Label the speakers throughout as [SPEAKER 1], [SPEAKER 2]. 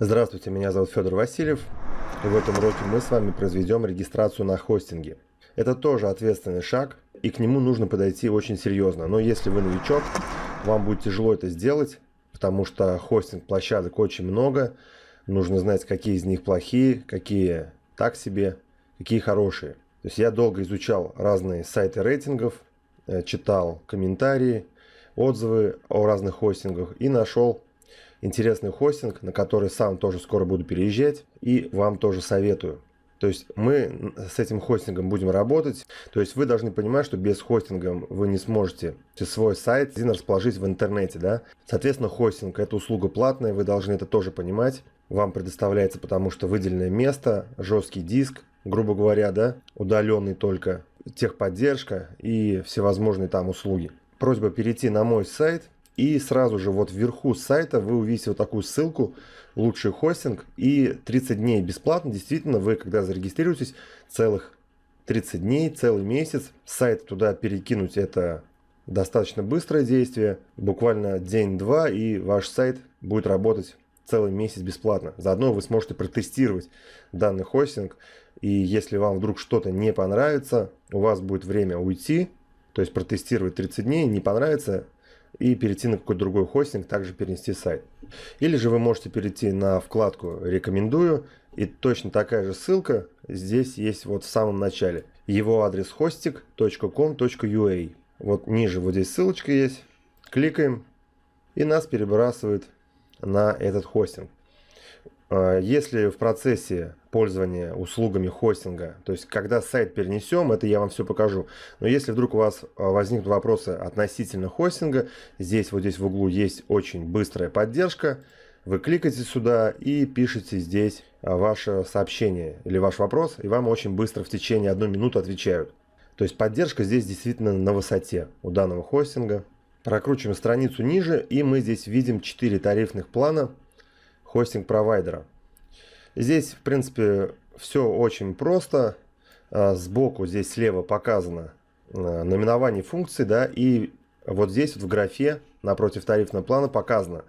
[SPEAKER 1] Здравствуйте, меня зовут Федор Васильев, и в этом уроке мы с вами произведем регистрацию на хостинге. Это тоже ответственный шаг, и к нему нужно подойти очень серьезно. Но если вы новичок, вам будет тяжело это сделать, потому что хостинг-площадок очень много, нужно знать, какие из них плохие, какие так себе, какие хорошие. То есть я долго изучал разные сайты рейтингов, э, читал комментарии, отзывы о разных хостингах и нашел интересный хостинг, на который сам тоже скоро буду переезжать и вам тоже советую. То есть мы с этим хостингом будем работать. То есть вы должны понимать, что без хостинга вы не сможете свой сайт один расположить в интернете. Да? Соответственно, хостинг – это услуга платная, вы должны это тоже понимать. Вам предоставляется потому что выделенное место, жесткий диск, грубо говоря, да, удаленный только, техподдержка и всевозможные там услуги. Просьба перейти на мой сайт – и сразу же вот вверху сайта вы увидите вот такую ссылку «Лучший хостинг» и 30 дней бесплатно. Действительно, вы когда зарегистрируетесь, целых 30 дней, целый месяц, сайт туда перекинуть – это достаточно быстрое действие. Буквально день-два, и ваш сайт будет работать целый месяц бесплатно. Заодно вы сможете протестировать данный хостинг. И если вам вдруг что-то не понравится, у вас будет время уйти, то есть протестировать 30 дней, не понравится, и перейти на какой-то другой хостинг, также перенести сайт. Или же вы можете перейти на вкладку «Рекомендую», и точно такая же ссылка здесь есть вот в самом начале. Его адрес hosting.com.ua. А. Вот ниже вот здесь ссылочка есть. Кликаем, и нас перебрасывает на этот хостинг. А, если в процессе пользование услугами хостинга. То есть, когда сайт перенесем, это я вам все покажу. Но если вдруг у вас а, возникнут вопросы относительно хостинга, здесь вот здесь в углу есть очень быстрая поддержка. Вы кликаете сюда и пишите здесь а, ваше сообщение или ваш вопрос, и вам очень быстро в течение одной минуты отвечают. То есть поддержка здесь действительно на высоте у данного хостинга. Прокручиваем страницу ниже, и мы здесь видим 4 тарифных плана хостинг-провайдера. Здесь, в принципе, все очень просто. А, сбоку здесь слева показано а, наименование функции, да, и вот здесь вот в графе напротив тарифного плана показано,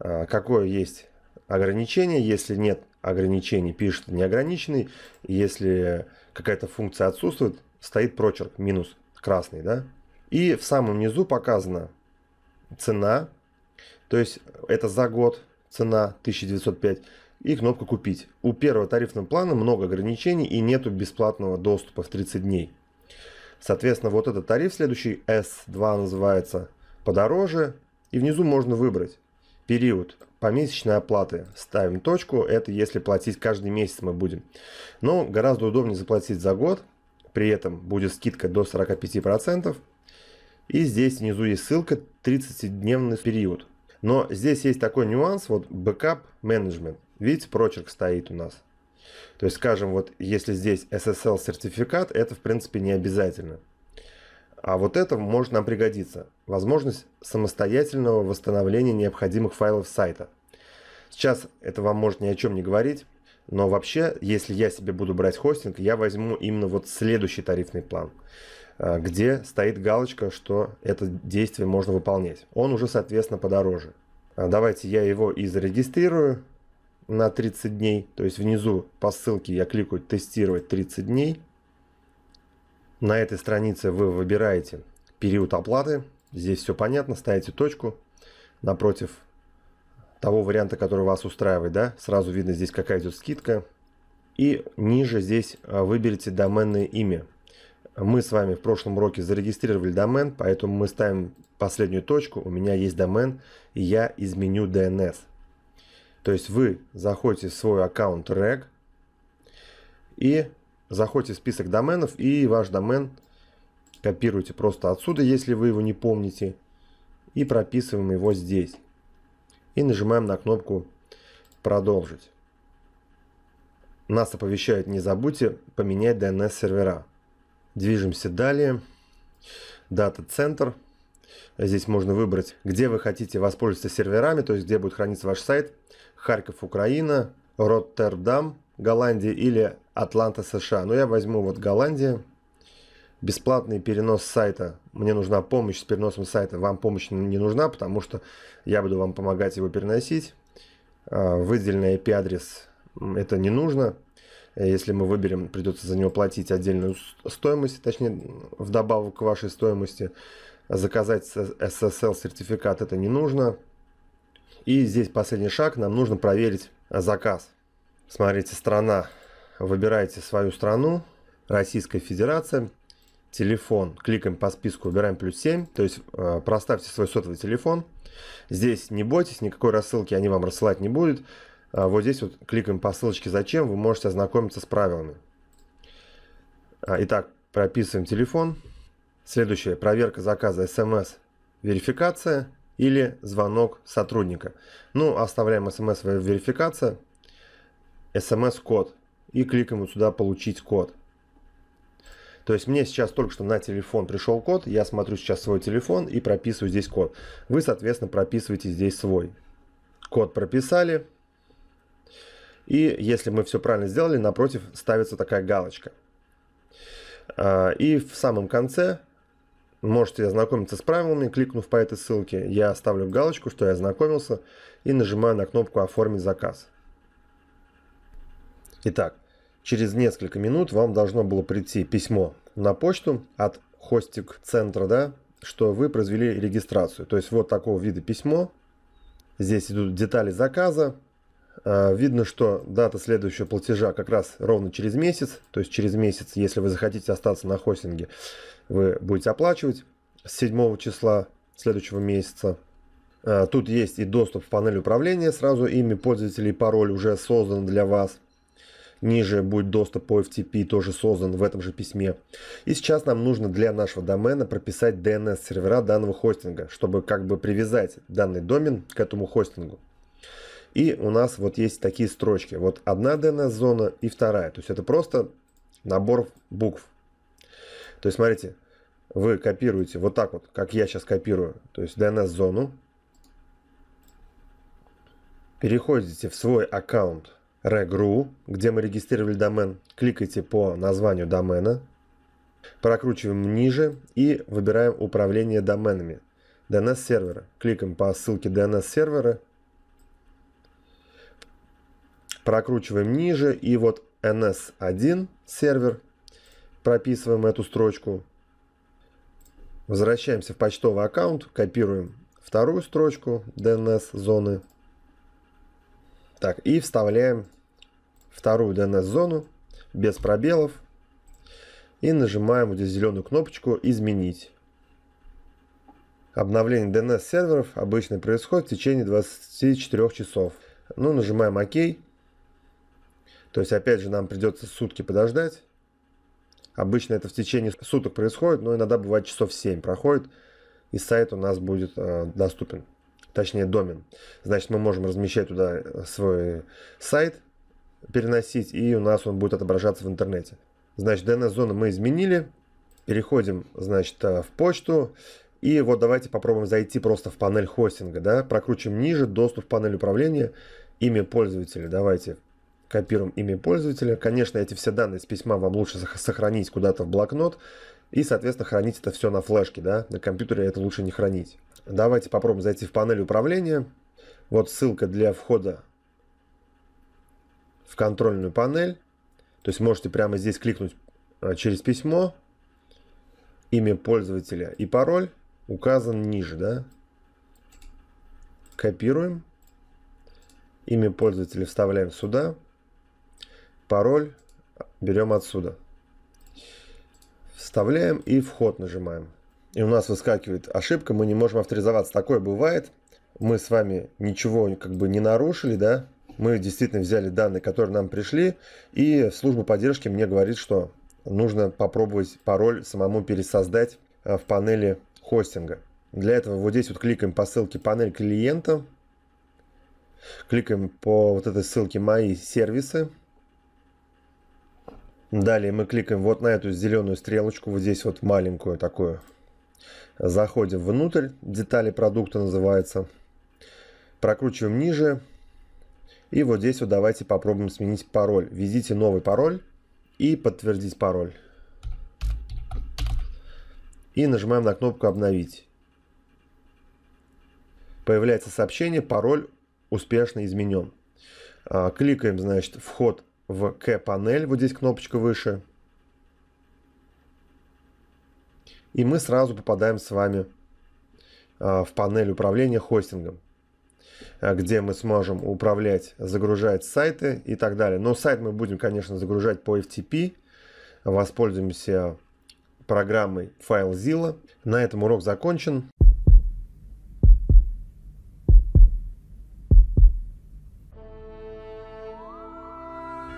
[SPEAKER 1] а, какое есть ограничение. Если нет ограничений, пишет неограниченный. Если какая-то функция отсутствует, стоит прочерк, минус красный, да. И в самом низу показана цена, то есть это за год цена 1905, и кнопка «Купить». У первого тарифного плана много ограничений и нету бесплатного доступа в 30 дней. Соответственно, вот этот тариф следующий, S2 называется, подороже. И внизу можно выбрать период помесячной оплаты. Ставим точку, это если платить каждый месяц мы будем. Но гораздо удобнее заплатить за год, при этом будет скидка до 45%. И здесь внизу есть ссылка 30-дневный период. Но здесь есть такой нюанс, вот Backup Management. Видите, прочерк стоит у нас. То есть, скажем, вот если здесь SSL сертификат, это в принципе не обязательно. А вот это может нам пригодиться. Возможность самостоятельного восстановления необходимых файлов сайта. Сейчас это вам может ни о чем не говорить, но вообще, если я себе буду брать хостинг, я возьму именно вот следующий тарифный план, э, где стоит галочка, что это действие можно выполнять. Он уже, соответственно, подороже. А давайте я его и зарегистрирую на 30 дней. То есть внизу по ссылке я кликаю «Тестировать 30 дней». На этой странице вы выбираете период оплаты. Здесь все понятно, ставите точку напротив того варианта, который вас устраивает. Да? Сразу видно здесь, какая идет скидка. И ниже здесь а, выберите доменное имя. Мы с вами в прошлом уроке зарегистрировали домен, поэтому мы ставим последнюю точку. У меня есть домен, и я изменю DNS. То есть вы заходите в свой аккаунт reg и заходите в список доменов и ваш домен копируете просто отсюда, если вы его не помните, и прописываем его здесь. И нажимаем на кнопку «Продолжить». Нас оповещают, не забудьте поменять DNS сервера. Движемся далее. Дата-центр – Здесь можно выбрать, где вы хотите воспользоваться серверами, то есть где будет храниться ваш сайт. Харьков, Украина, Роттердам, Голландия или Атланта, США. Но я возьму вот Голландия. Бесплатный перенос сайта. Мне нужна помощь с переносом сайта. Вам помощь не нужна, потому что я буду вам помогать его переносить. А, выделенный IP-адрес это не нужно. Если мы выберем, придется за него платить отдельную стоимость, точнее, вдобавок к вашей стоимости. Заказать SSL-сертификат это не нужно. И здесь последний шаг, нам нужно проверить заказ. Смотрите, страна. Выбираете свою страну, Российская Федерация, телефон. Кликаем по списку, выбираем плюс 7, то есть э, проставьте свой сотовый телефон. Здесь не бойтесь, никакой рассылки они вам рассылать не будут. А вот здесь вот кликаем по ссылочке «Зачем», вы можете ознакомиться с правилами. А, итак, прописываем телефон. Телефон. Следующая Проверка заказа СМС. Верификация или звонок сотрудника. Ну, оставляем смс верификация, смс-код и кликаем вот сюда «Получить код». То есть мне сейчас только что на телефон пришел код, я смотрю сейчас свой телефон и прописываю здесь код. Вы, соответственно, прописываете здесь свой. Код прописали. И если мы все правильно сделали, напротив ставится такая галочка. А, и в самом конце Можете ознакомиться с правилами, кликнув по этой ссылке. Я оставлю галочку, что я ознакомился, и нажимаю на кнопку «Оформить заказ». Итак, через несколько минут вам должно было прийти письмо на почту от Хостик центра да, что вы произвели регистрацию. То есть вот такого вида письмо. Здесь идут детали заказа, Э, видно, что дата следующего платежа как раз ровно через месяц. То есть через месяц, если вы захотите остаться на хостинге, вы будете оплачивать с 7 числа следующего месяца. Э, тут есть и доступ в панель управления, сразу имя пользователей, пароль уже создан для вас. Ниже будет доступ по FTP, тоже создан в этом же письме. И сейчас нам нужно для нашего домена прописать DNS-сервера данного хостинга, чтобы как бы привязать данный домен к этому хостингу. И у нас вот есть такие строчки. Вот одна DNS-зона и вторая. То есть это просто набор букв. То есть смотрите, вы копируете вот так вот, как я сейчас копирую. То есть DNS-зону. Переходите в свой аккаунт regru, где мы регистрировали домен. Кликайте по названию домена. Прокручиваем ниже и выбираем управление доменами. DNS-сервера. Кликаем по ссылке DNS-сервера прокручиваем ниже и вот ns1 сервер, прописываем эту строчку, возвращаемся в почтовый аккаунт, копируем вторую строчку DNS зоны, так, и вставляем вторую DNS зону без пробелов и нажимаем вот здесь зеленую кнопочку «Изменить». Обновление DNS серверов обычно происходит в течение 24 часов. Ну, нажимаем «Ок». То есть, опять же, нам придется сутки подождать. Обычно это в течение суток происходит, но иногда бывает часов 7 проходит, и сайт у нас будет э, доступен, точнее домен. Значит, мы можем размещать туда э, свой сайт, переносить, и у нас он будет отображаться в интернете. Значит, DNS-зону мы изменили, переходим, значит, э, в почту, и вот давайте попробуем зайти просто в панель хостинга, да, прокручиваем ниже, доступ в панель управления, имя пользователя, давайте копируем имя пользователя. Конечно, эти все данные с письма вам лучше сохранить куда-то в блокнот и, соответственно, хранить это все на флешке, да, на компьютере это лучше не хранить. Давайте попробуем зайти в панель управления. Вот ссылка для входа в контрольную панель. То есть можете прямо здесь кликнуть а, через письмо, имя пользователя и пароль указан ниже, да. Копируем. Имя пользователя вставляем сюда. Пароль берем отсюда. Вставляем и вход нажимаем. И у нас выскакивает ошибка, мы не можем авторизоваться. Такое бывает. Мы с вами ничего как бы не нарушили, да? Мы действительно взяли данные, которые нам пришли, и служба поддержки мне говорит, что нужно попробовать пароль самому пересоздать а, в панели хостинга. Для этого вот здесь вот кликаем по ссылке панель клиента, кликаем по вот этой ссылке «Мои сервисы», Далее мы кликаем вот на эту зеленую стрелочку, вот здесь вот маленькую такую. Заходим внутрь, детали продукта называется. Прокручиваем ниже. И вот здесь вот давайте попробуем сменить пароль. Введите новый пароль и подтвердить пароль. И нажимаем на кнопку «Обновить». Появляется сообщение «Пароль успешно изменен». А, кликаем, значит, вход в К-панель, вот здесь кнопочка выше. И мы сразу попадаем с вами а, в панель управления хостингом, а, где мы сможем управлять, загружать сайты и так далее. Но сайт мы будем, конечно, загружать по FTP. Воспользуемся программой FileZilla. На этом урок закончен.